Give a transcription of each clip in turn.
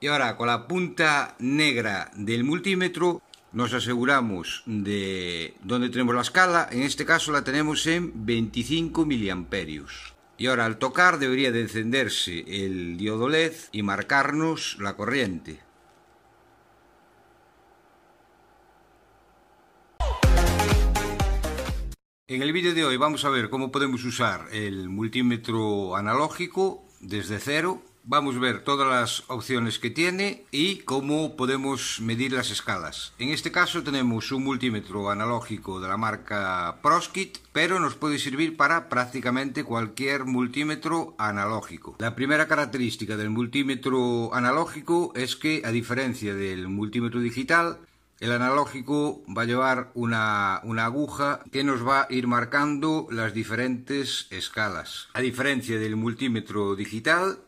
Y ahora con la punta negra del multímetro nos aseguramos de dónde tenemos la escala. En este caso la tenemos en 25 miliamperios. Y ahora al tocar debería de encenderse el diodo LED y marcarnos la corriente. En el vídeo de hoy vamos a ver cómo podemos usar el multímetro analógico desde cero vamos a ver todas las opciones que tiene y cómo podemos medir las escalas. En este caso tenemos un multímetro analógico de la marca Proskit, pero nos puede servir para prácticamente cualquier multímetro analógico. La primera característica del multímetro analógico es que, a diferencia del multímetro digital, el analógico va a llevar una, aguja que nos va a ir marcando las diferentes escalas. A diferencia del multímetro digital,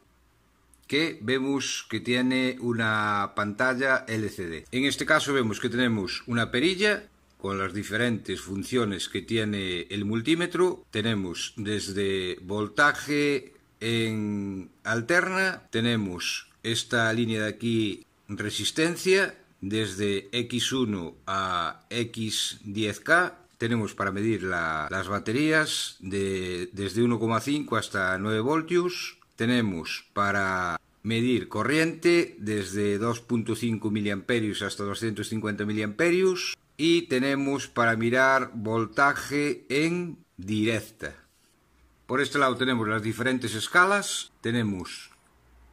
que vemos que tiene una pantalla LCD. En este caso vemos que tenemos una perilla con las diferentes funciones que tiene el multímetro. Tenemos desde voltaje en alterna, tenemos esta línea de aquí resistencia desde X1 a X10K. Tenemos para medir las baterías de, desde 1,5 hasta 9 voltios. Tenemos para medir corriente desde 2.5 mA hasta 250 mA y tenemos para mirar voltaje en directa. Por este lado tenemos las diferentes escalas, tenemos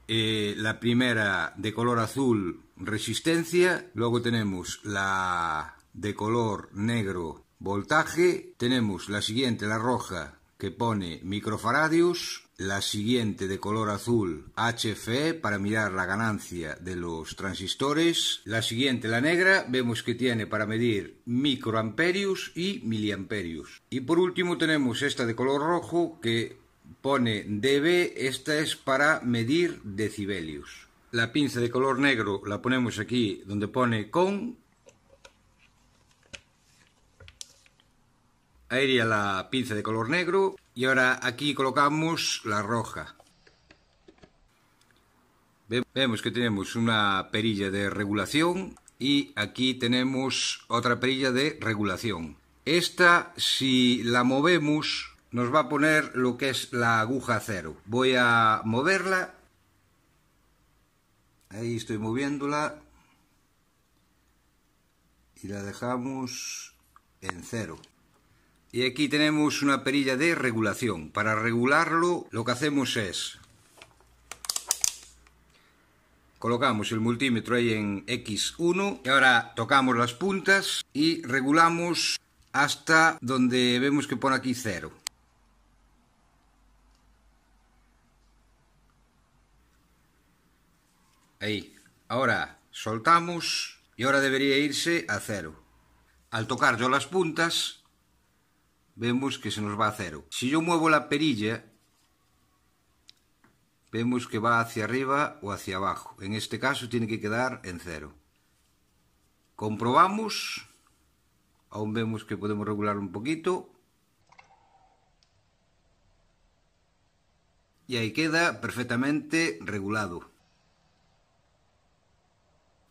eh, la primera de color azul resistencia, luego tenemos la de color negro voltaje, tenemos la siguiente, la roja, que pone microfaradios, la siguiente de color azul HFE para mirar la ganancia de los transistores. La siguiente, la negra, vemos que tiene para medir microamperios y miliamperios. Y por último tenemos esta de color rojo que pone dB, esta es para medir decibelios. La pinza de color negro la ponemos aquí donde pone con Ahí iría la pinza de color negro y ahora aquí colocamos la roja. Vemos que tenemos una perilla de regulación y aquí tenemos otra perilla de regulación. Esta, si la movemos, nos va a poner lo que es la aguja cero. Voy a moverla. Ahí estoy moviéndola. Y la dejamos en cero. Y aquí tenemos una perilla de regulación. Para regularlo lo que hacemos es... Colocamos el multímetro ahí en X1 y ahora tocamos las puntas y regulamos hasta donde vemos que pone aquí 0. Ahí. Ahora soltamos y ahora debería irse a 0. Al tocar yo las puntas vemos que se nos va a cero. Si yo muevo la perilla, vemos que va hacia arriba o hacia abajo. En este caso tiene que quedar en cero. Comprobamos. Aún vemos que podemos regular un poquito. Y ahí queda perfectamente regulado.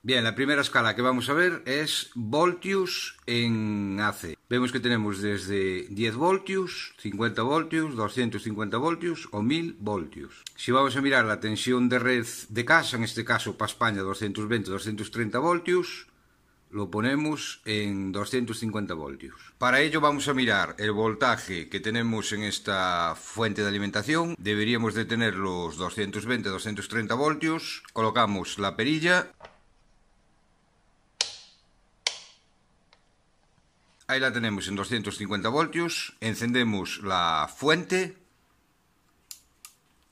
Bien, la primera escala que vamos a ver es voltios en AC. Vemos que tenemos desde 10 voltios, 50 voltios, 250 voltios o 1000 voltios. Si vamos a mirar la tensión de red de casa, en este caso para España 220-230 voltios, lo ponemos en 250 voltios. Para ello vamos a mirar el voltaje que tenemos en esta fuente de alimentación. Deberíamos de tener los 220-230 voltios. Colocamos la perilla Ahí la tenemos en 250 voltios. Encendemos la fuente.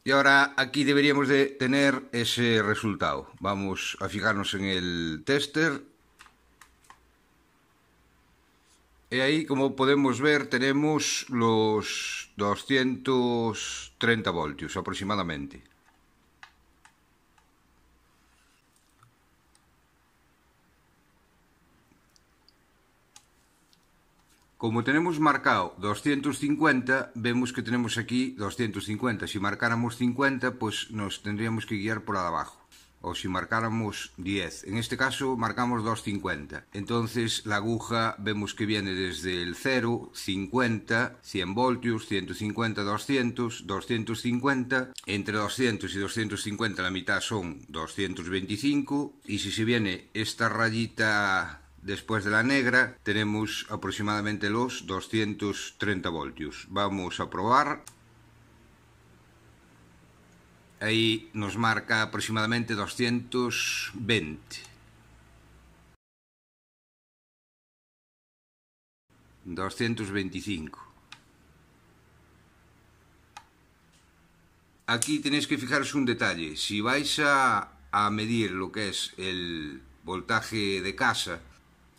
Y ahora aquí deberíamos de tener ese resultado. Vamos a fijarnos en el tester. Y ahí, como podemos ver, tenemos los 230 voltios aproximadamente. Como tenemos marcado 250, vemos que tenemos aquí 250. Si marcáramos 50, pues nos tendríamos que guiar por abajo. O si marcáramos 10. En este caso marcamos 250. Entonces la aguja vemos que viene desde el 0, 50, 100 voltios, 150, 200, 250. Entre 200 y 250 la mitad son 225. Y si se viene esta rayita Después de la negra tenemos aproximadamente los 230 voltios. Vamos a probar. Ahí nos marca aproximadamente 220. 225 Aquí tenéis que fijaros un detalle. Si vais a medir lo que es el voltaje de casa,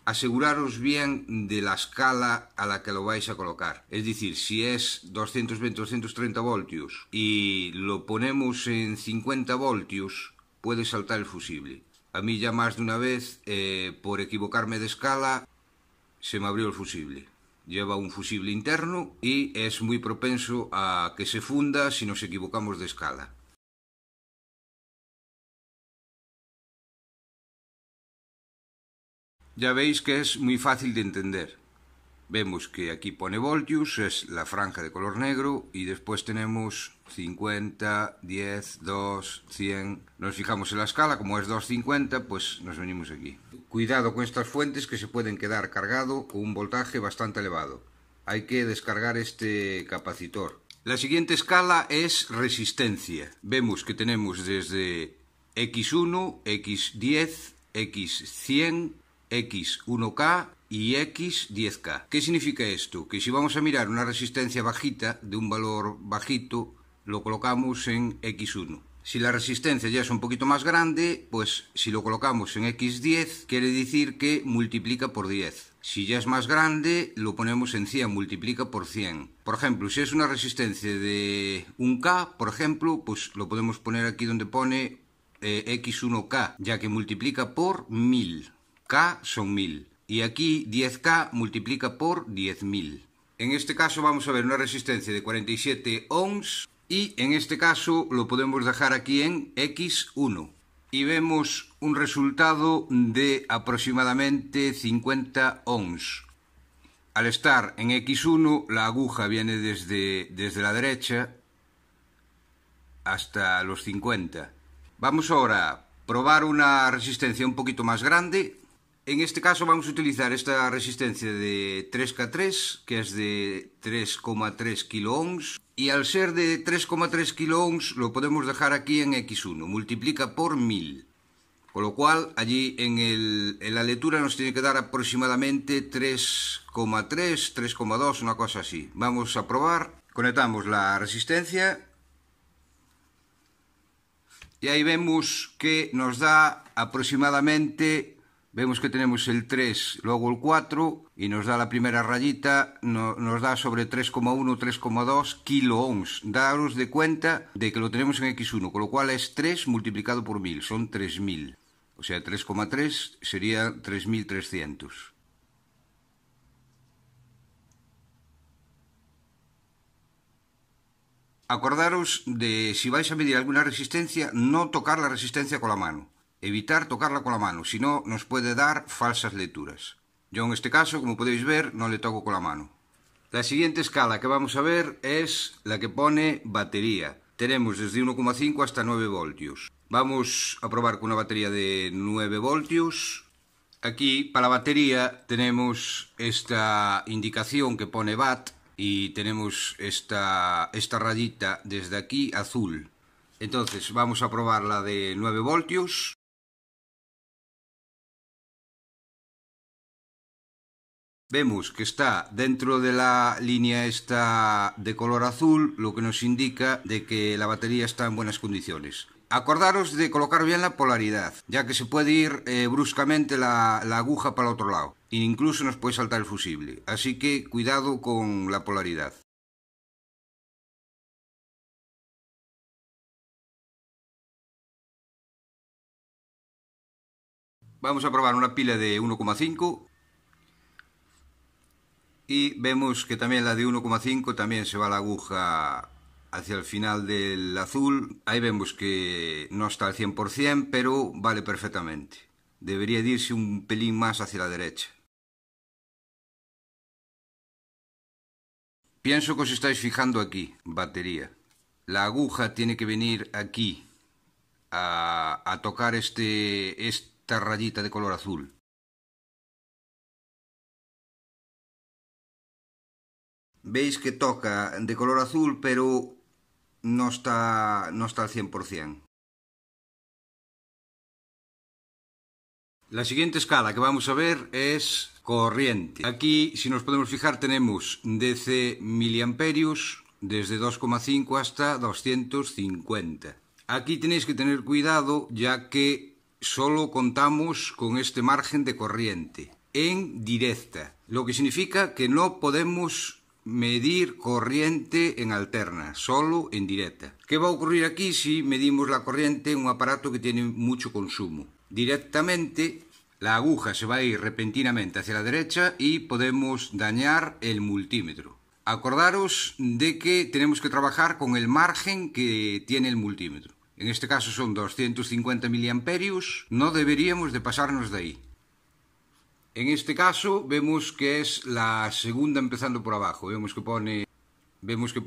aseguraros bien de la escala a la que lo vais a colocar. Es decir, si es 220-230 voltios y lo ponemos en 50 voltios, puede saltar el fusible. A mí ya más de una vez, eh, por equivocarme de escala, se me abrió el fusible. Lleva un fusible interno y es muy propenso a que se funda si nos equivocamos de escala. Ya veis que es muy fácil de entender. Vemos que aquí pone voltios, es la franja de color negro, y después tenemos 50, 10, 2, 100. Nos fijamos en la escala, como es 250, pues nos venimos aquí. Cuidado con estas fuentes que se pueden quedar cargado con un voltaje bastante elevado. Hay que descargar este capacitor. La siguiente escala es resistencia. Vemos que tenemos desde X1, X10, X100, X1K y X10K. ¿Qué significa esto? Que si vamos a mirar una resistencia bajita, de un valor bajito, lo colocamos en X1. Si la resistencia ya es un poquito más grande, pues si lo colocamos en X10, quiere decir que multiplica por 10. Si ya es más grande, lo ponemos en 100, multiplica por 100. Por ejemplo, si es una resistencia de 1K, por ejemplo, pues lo podemos poner aquí donde pone eh, X1K, ya que multiplica por 1000. K son 1000 y aquí 10K multiplica por 10.000. En este caso vamos a ver una resistencia de 47 ohms y en este caso lo podemos dejar aquí en X1 y vemos un resultado de aproximadamente 50 ohms. Al estar en X1 la aguja viene desde, desde la derecha hasta los 50. Vamos ahora a probar una resistencia un poquito más grande en este caso vamos a utilizar esta resistencia de 3K3, que es de 3,3 kΩ y al ser de 3,3 ohms lo podemos dejar aquí en X1, multiplica por 1000. Con lo cual, allí en, en la lectura nos tiene que dar aproximadamente 3,3, 3,2, una cosa así. Vamos a probar. Conectamos la resistencia. Y ahí vemos que nos da aproximadamente Vemos que tenemos el 3, luego el 4 y nos da la primera rayita, nos da sobre 3,1, 3,2 kilo ohms. Daros de cuenta de que lo tenemos en X1, con lo cual es 3 multiplicado por 1000, son 3000. O sea, 3,3 sería 3300. Acordaros de si vais a medir alguna resistencia, no tocar la resistencia con la mano. Evitar tocarla con la mano, si no nos puede dar falsas lecturas. Yo en este caso, como podéis ver, no le toco con la mano. La siguiente escala que vamos a ver es la que pone batería. Tenemos desde 1,5 hasta 9 voltios. Vamos a probar con una batería de 9 voltios. Aquí para la batería tenemos esta indicación que pone BAT y tenemos esta, esta rayita desde aquí azul. Entonces vamos a probar la de 9 voltios. Vemos que está dentro de la línea esta de color azul, lo que nos indica de que la batería está en buenas condiciones. Acordaros de colocar bien la polaridad, ya que se puede ir eh, bruscamente la, la, aguja para el otro lado. E incluso nos puede saltar el fusible, así que cuidado con la polaridad. Vamos a probar una pila de 1,5 y vemos que también la de 1,5 también se va la aguja hacia el final del azul. Ahí vemos que no está al 100%, pero vale perfectamente. Debería irse un pelín más hacia la derecha. Pienso que os estáis fijando aquí, batería. La aguja tiene que venir aquí a, a tocar este, esta rayita de color azul. veis que toca de color azul, pero no está, no está al 100%. La siguiente escala que vamos a ver es corriente. Aquí, si nos podemos fijar, tenemos DC miliamperios, desde 2,5 hasta 250. Aquí tenéis que tener cuidado ya que solo contamos con este margen de corriente en directa, lo que significa que no podemos medir corriente en alterna, solo en directa. ¿Qué va a ocurrir aquí si medimos la corriente en un aparato que tiene mucho consumo? Directamente la aguja se va a ir repentinamente hacia la derecha y podemos dañar el multímetro. Acordaros de que tenemos que trabajar con el margen que tiene el multímetro. En este caso son 250 miliamperios, no deberíamos de pasarnos de ahí. En este caso vemos que es la segunda empezando por abajo. Vemos que pone, vemos que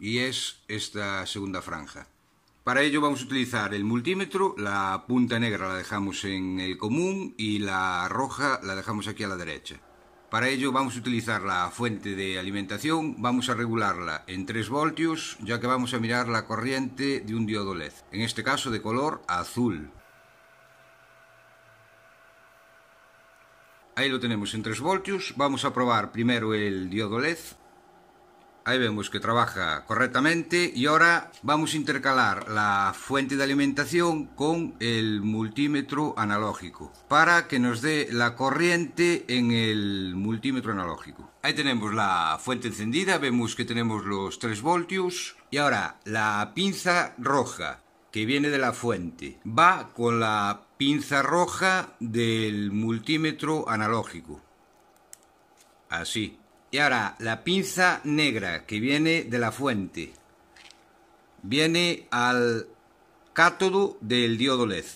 y es esta segunda franja. Para ello vamos a utilizar el multímetro, la punta negra la dejamos en el común y la roja la dejamos aquí a la derecha. Para ello vamos a utilizar la fuente de alimentación, vamos a regularla en 3 voltios ya que vamos a mirar la corriente de un diodo LED, en este caso de color azul. Ahí lo tenemos en 3 voltios. Vamos a probar primero el diodo LED. Ahí vemos que trabaja correctamente y ahora vamos a intercalar la fuente de alimentación con el multímetro analógico para que nos dé la corriente en el multímetro analógico. Ahí tenemos la fuente encendida, vemos que tenemos los 3 voltios y ahora la pinza roja que viene de la fuente va con la pinza roja del multímetro analógico. Así. Y ahora la pinza negra que viene de la fuente. Viene al cátodo del diodo LED.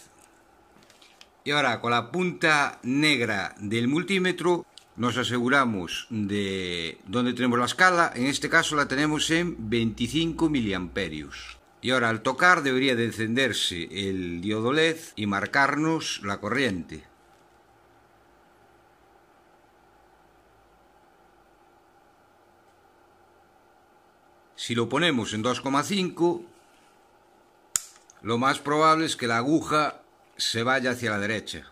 Y ahora con la punta negra del multímetro nos aseguramos de dónde tenemos la escala. En este caso la tenemos en 25 miliamperios. Y ahora al tocar debería de encenderse el diodo y marcarnos la corriente. Si lo ponemos en 2,5, lo más probable es que la aguja se vaya hacia la derecha.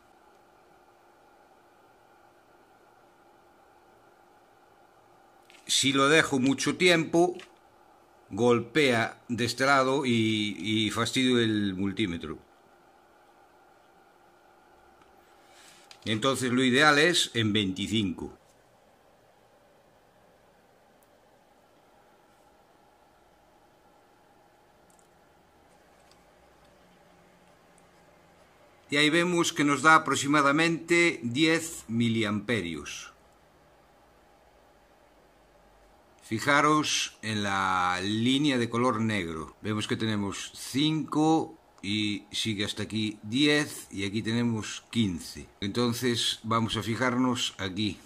Si lo dejo mucho tiempo, golpea de este y, y fastidio el multímetro. Entonces lo ideal es en 25. Y ahí vemos que nos da aproximadamente 10 miliamperios. Fijaros en la línea de color negro. Vemos que tenemos 5 y sigue hasta aquí 10 y aquí tenemos 15. Entonces vamos a fijarnos aquí.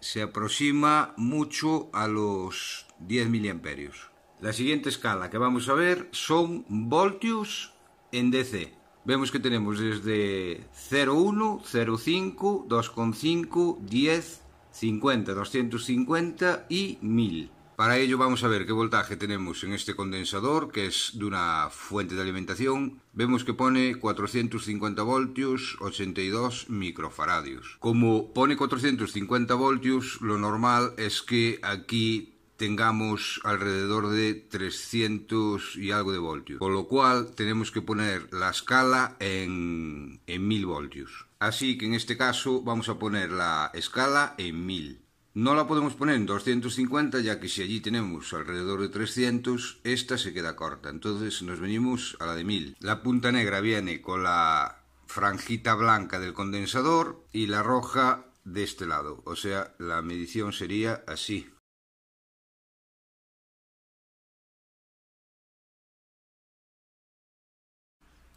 Se aproxima mucho a los 10 miliamperios. La siguiente escala que vamos a ver son voltios en DC vemos que tenemos desde 0,1, 0,5, 2,5, 10, 50, 250 y 1000. Para ello vamos a ver qué voltaje tenemos en este condensador, que es de una fuente de alimentación. Vemos que pone 450 voltios, 82 microfaradios. Como pone 450 voltios, lo normal es que aquí tengamos alrededor de 300 y algo de voltios. Con lo cual tenemos que poner la escala en, en 1000 voltios. Así que en este caso vamos a poner la escala en 1000. No la podemos poner en 250 ya que si allí tenemos alrededor de 300, esta se queda corta. Entonces nos venimos a la de 1000. La punta negra viene con la franjita blanca del condensador y la roja de este lado. O sea, la medición sería así.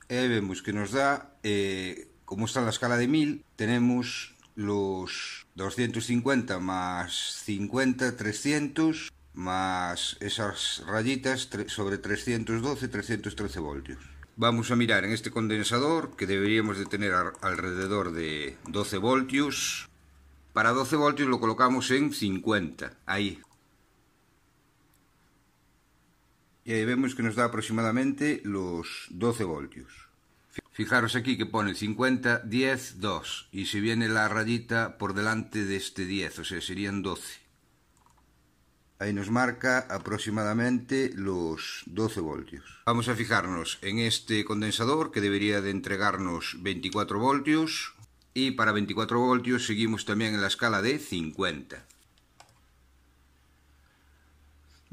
Eh, vemos que nos da, eh, como está la escala de 1000, tenemos los 250 más 50, 300, más esas rayitas sobre 312, 313 voltios. Vamos a mirar en este condensador que deberíamos de tener alrededor de 12 voltios. Para 12 voltios lo colocamos en 50, ahí, y ahí vemos que nos da aproximadamente los 12 voltios. Fijaros aquí que pone 50, 10, 2 y si viene la rayita por delante de este 10, o sea, serían 12. Ahí nos marca aproximadamente los 12 voltios. Vamos a fijarnos en este condensador que debería de entregarnos 24 voltios y para 24 voltios seguimos también en la escala de 50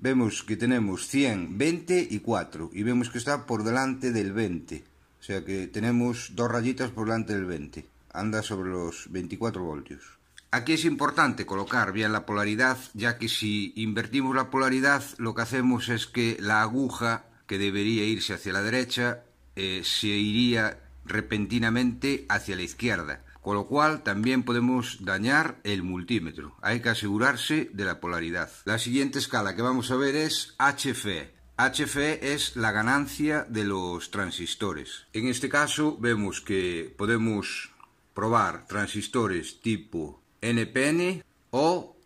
vemos que tenemos 100, 20 y 4 y vemos que está por delante del 20 o sea que tenemos dos rayitas por delante del 20 anda sobre los 24 voltios aquí es importante colocar bien la polaridad ya que si invertimos la polaridad lo que hacemos es que la aguja que debería irse hacia la derecha eh, se iría repentinamente hacia la izquierda con lo cual también podemos dañar el multímetro. Hay que asegurarse de la polaridad. La siguiente escala que vamos a ver es HFE. HFE es la ganancia de los transistores. En este caso vemos que podemos probar transistores tipo NPN o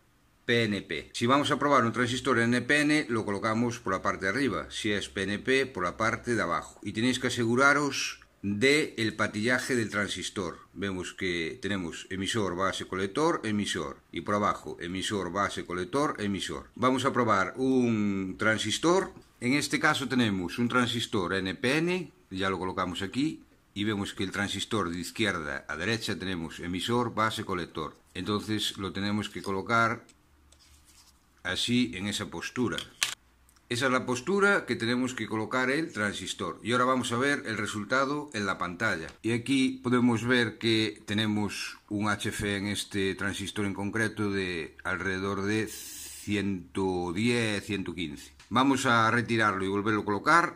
PNP. Si vamos a probar un transistor NPN lo colocamos por la parte de arriba, si es PNP por la parte de abajo. Y tenéis que aseguraros del el patillaje del transistor. Vemos que tenemos emisor, base, colector, emisor. Y por abajo, emisor, base, colector, emisor. Vamos a probar un transistor. En este caso tenemos un transistor NPN, ya lo colocamos aquí. Y vemos que el transistor de izquierda a derecha tenemos emisor, base, colector. Entonces lo tenemos que colocar así en esa postura. Esa es la postura que tenemos que colocar el transistor. Y ahora vamos a ver el resultado en la pantalla. Y aquí podemos ver que tenemos un HF en este transistor en concreto de alrededor de 110-115. Vamos a retirarlo y volverlo a colocar.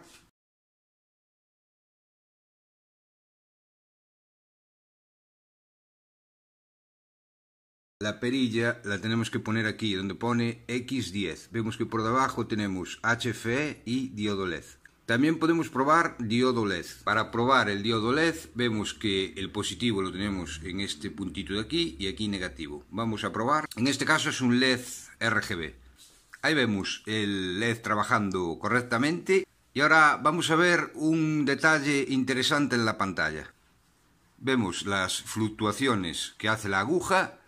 la perilla la tenemos que poner aquí donde pone X10. Vemos que por debajo tenemos HFE y diodo LED. También podemos probar diodo LED. Para probar el diodo LED vemos que el positivo lo tenemos en este puntito de aquí y aquí negativo. Vamos a probar. En este caso es un LED RGB. Ahí vemos el LED trabajando correctamente. Y ahora vamos a ver un detalle interesante en la pantalla. Vemos las fluctuaciones que hace la aguja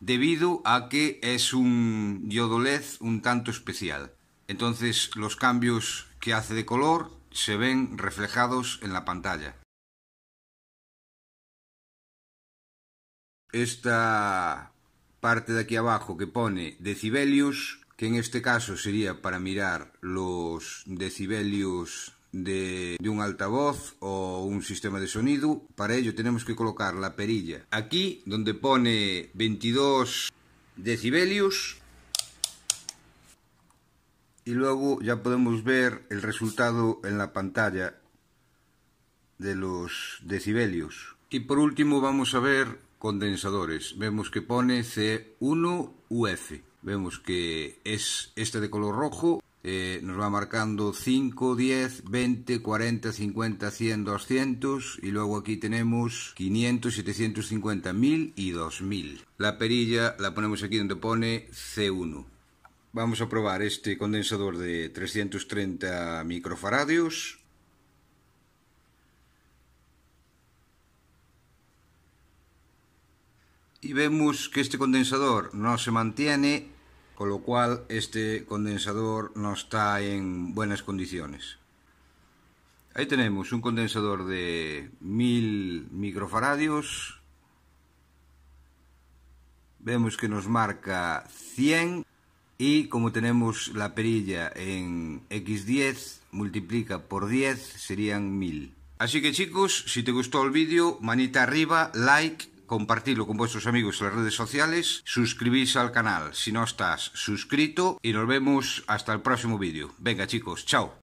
debido a que es un yodolez un tanto especial. Entonces los cambios que hace de color se ven reflejados en la pantalla. Esta parte de aquí abajo que pone decibelios, que en este caso sería para mirar los decibelios de, un altavoz o un sistema de sonido. Para ello tenemos que colocar la perilla aquí donde pone 22 decibelios y luego ya podemos ver el resultado en la pantalla de los decibelios. Y por último vamos a ver condensadores. Vemos que pone C1UF. Vemos que es este de color rojo eh, nos va marcando 5, 10, 20, 40, 50, 100, 200 y luego aquí tenemos 500, 750, 1000 y 2000. La perilla la ponemos aquí donde pone C1. Vamos a probar este condensador de 330 microfaradios. Y vemos que este condensador no se mantiene con lo cual este condensador no está en buenas condiciones. Ahí tenemos un condensador de 1000 microfaradios. Vemos que nos marca 100 y como tenemos la perilla en X10, multiplica por 10, serían 1000. Así que chicos, si te gustó el vídeo, manita arriba, like, compartirlo con vuestros amigos en las redes sociales, suscribís al canal si no estás suscrito y nos vemos hasta el próximo vídeo. Venga chicos, chao.